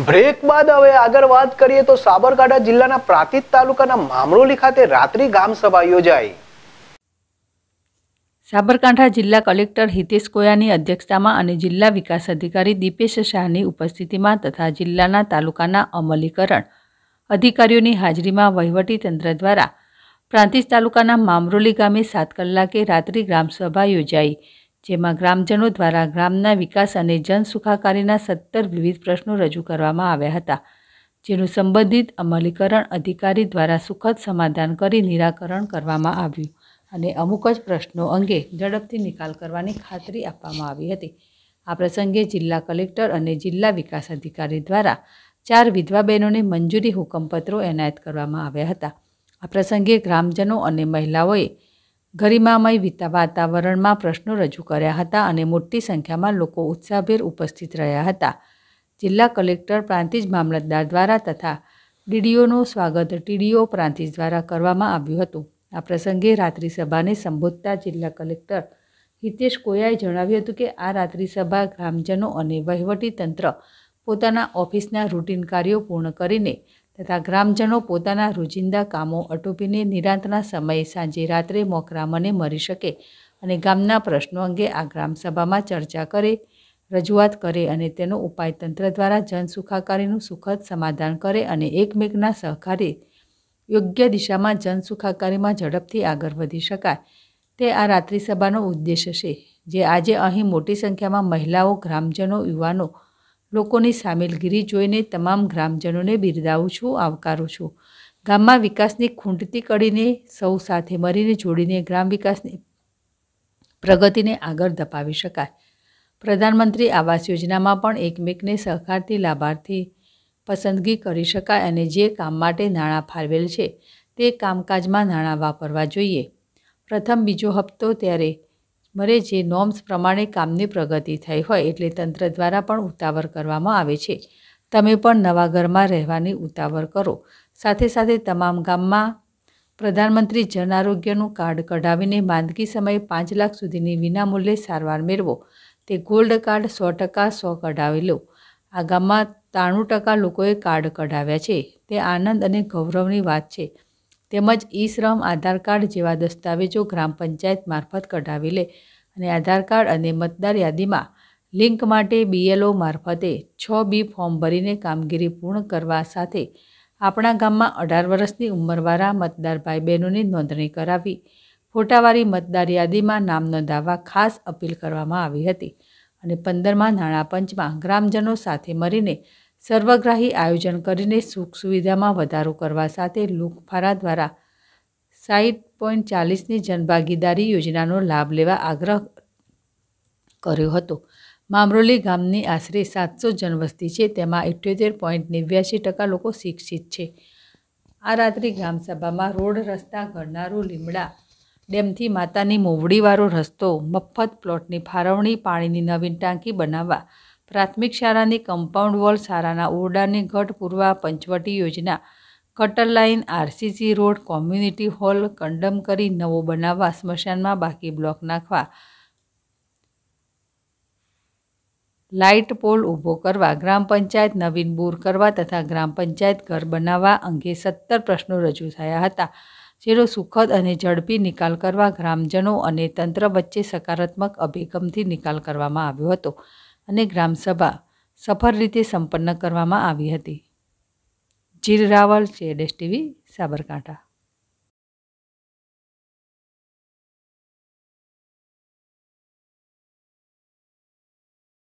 break બાદ હવે આગળ વાત કરીએ તો સાબરકાંઠા જિલ્લાના પ્રાંતિજ તાલુકાના મામરોલી ખાતે રાત્રિ ગામ સભા યોજાઈ સાબરકાંઠા જિલ્લા કલેક્ટર હિતેશ કોયાની અધ્યક્ષતામાં અને જિલ્લા વિકાસ અધિકારી દીપેશ શાહની ઉપસ્થિતિમાં તથા જિલ્લાના તાલુકાના અમલીકરણ અધિકારીઓની હાજરીમાં વહીવટીતંત્ર દ્વારા પ્રાંતિજ તાલુકાના મામરોલી ગામે સાત કલાકે રાત્રિ ગ્રામસભા યોજાઈ જેમાં ગ્રામજનો દ્વારા ગ્રામના વિકાસ અને જનસુખાકારીના સત્તર વિવિધ પ્રશ્નો રજૂ કરવામાં આવ્યા હતા જેનું સંબંધિત અમલીકરણ અધિકારી દ્વારા સુખદ સમાધાન કરી નિરાકરણ કરવામાં આવ્યું અને અમુક જ પ્રશ્નો અંગે ઝડપથી નિકાલ કરવાની ખાતરી આપવામાં આવી હતી આ પ્રસંગે જિલ્લા કલેક્ટર અને જિલ્લા વિકાસ અધિકારી દ્વારા ચાર વિધવા બહેનોને મંજૂરી હુકમપત્રો એનાયત કરવામાં આવ્યા હતા આ પ્રસંગે ગ્રામજનો અને મહિલાઓએ ગરિમામય વાતાવરણમાં પ્રશ્નો રજૂ કર્યા હતા અને મોટી સંખ્યામાં લોકો ઉત્સાહભેર ઉપસ્થિત રહ્યા હતા જિલ્લા કલેક્ટર પ્રાંતિજ મામલતદાર દ્વારા તથા ડીડીઓનું સ્વાગત ટીડીઓ પ્રાંતિજ દ્વારા કરવામાં આવ્યું હતું આ પ્રસંગે રાત્રિસભાને સંબોધતા જિલ્લા કલેક્ટર હિતેશ કોયાએ જણાવ્યું હતું કે આ રાત્રિસભા ગ્રામજનો અને વહીવટીતંત્ર પોતાના ઓફિસના રૂટીન કાર્યો પૂર્ણ કરીને તથા ગ્રામજનો પોતાના રોજિંદા કામો અટોપીને નિરાંતના સમયે સાંજે રાત્રે મોકરા મને મળી શકે અને ગામના પ્રશ્નો અંગે આ ગ્રામસભામાં ચર્ચા કરે રજૂઆત કરે અને તેનો ઉપાય તંત્ર દ્વારા જનસુખાકારીનું સુખદ સમાધાન કરે અને એકમેકના સહકારે યોગ્ય દિશામાં જનસુખાકારીમાં ઝડપથી આગળ વધી શકાય તે આ રાત્રિસભાનો સભાનો ઉદ્દેશ છે જે આજે અહીં મોટી સંખ્યામાં મહિલાઓ ગ્રામજનો યુવાનો લોકોની સામેલગીરી જોઈને તમામ ગ્રામજનોને બિરદાવું છું આવકારું છું ગામમાં વિકાસની ખૂંટતી કડીને સૌ સાથે મળીને જોડીને ગ્રામ વિકાસની પ્રગતિને આગળ ધપાવી શકાય પ્રધાનમંત્રી આવાસ યોજનામાં પણ એકમેકને સહકારથી લાભાર્થી પસંદગી કરી શકાય અને જે કામ માટે નાણાં ફાળવેલ છે તે કામકાજમાં નાણાં વાપરવા જોઈએ પ્રથમ બીજો હપ્તો ત્યારે મરે જે નોર્મ્સ પ્રમાણે કામની પ્રગતિ થઈ હોય એટલે તંત્ર દ્વારા પણ ઉતાવળ કરવામાં આવે છે તમે પણ નવા ઘરમાં રહેવાની ઉતાવળ કરો સાથે સાથે તમામ ગામમાં પ્રધાનમંત્રી જન આરોગ્યનું કાર્ડ કઢાવીને માંદગી સમયે પાંચ લાખ સુધીની વિનામૂલ્યે સારવાર મેળવો તે ગોલ્ડ કાર્ડ સો ટકા સો કઢાવી લો આ ગામમાં ત્રાણું ટકા લોકોએ કાર્ડ કઢાવ્યા છે તે આનંદ અને ગૌરવની વાત છે તેમજ ઈ શ્રમ આધાર કાર્ડ જેવા દસ્તાવેજો ગ્રામ પંચાયત મારફત કઢાવી લે અને આધાર કાર્ડ અને મતદાર યાદીમાં લિંક માટે બીએલઓ મારફતે છ બી ફોર્મ ભરીને કામગીરી પૂર્ણ કરવા સાથે આપણા ગામમાં અઢાર વર્ષની ઉંમરવાળા મતદાર ભાઈ બહેનોની નોંધણી કરાવી ફોટાવાળી મતદાર યાદીમાં નામ નોંધાવવા ખાસ અપીલ કરવામાં આવી હતી અને પંદરમાં નાણાં પંચમાં ગ્રામજનો સાથે મળીને સર્વગ્રાહી આયોજન કરીને સુખ સુવિધામાં વધારો કરવા સાથે લોકફારા દ્વારા સાઈઠ પોઈન્ટ ચાલીસની જનભાગીદારી યોજનાનો લાભ લેવા આગ્રહ કર્યો હતો મામરોલી ગામની આશરે સાતસો જનવસ્તી છે તેમાં ઇઠ્યોતેર પોઈન્ટ નેવ્યાસી ટકા લોકો શિક્ષિત છે આ રાત્રિ ગ્રામસભામાં રોડ રસ્તા ઘડનારું લીમડા ડેમથી માતાની મોવડીવાળો રસ્તો મફત પ્લોટની ફાળવણી પાણીની નવીન ટાંકી બનાવવા પ્રાથમિક શાળાની કમ્પાઉન્ડ વોલ શાળાના ઓરડાની ઘટ પૂરવા પંચવટી યોજના cutter line RCC road community hall condemn કરી નવો બનાવવા સ્મશાનમાં બાકી બ્લોક નાખવા લાઇટ પોલ ઊભો કરવા ગ્રામ પંચાયત નવીન બોર કરવા તથા ગ્રામ પંચાયત ઘર બનાવવા અંગે સત્તર પ્રશ્નો રજૂ થયા હતા જેનો સુખદ અને ઝડપી નિકાલ કરવા ગ્રામજનો અને તંત્ર વચ્ચે સકારાત્મક અભિગમથી નિકાલ કરવામાં આવ્યો હતો અને ગ્રામસભા સફળ રીતે સંપન્ન કરવામાં આવી હતી જીર રાવલ સીએડએસ ટીવી સાબરકાંઠા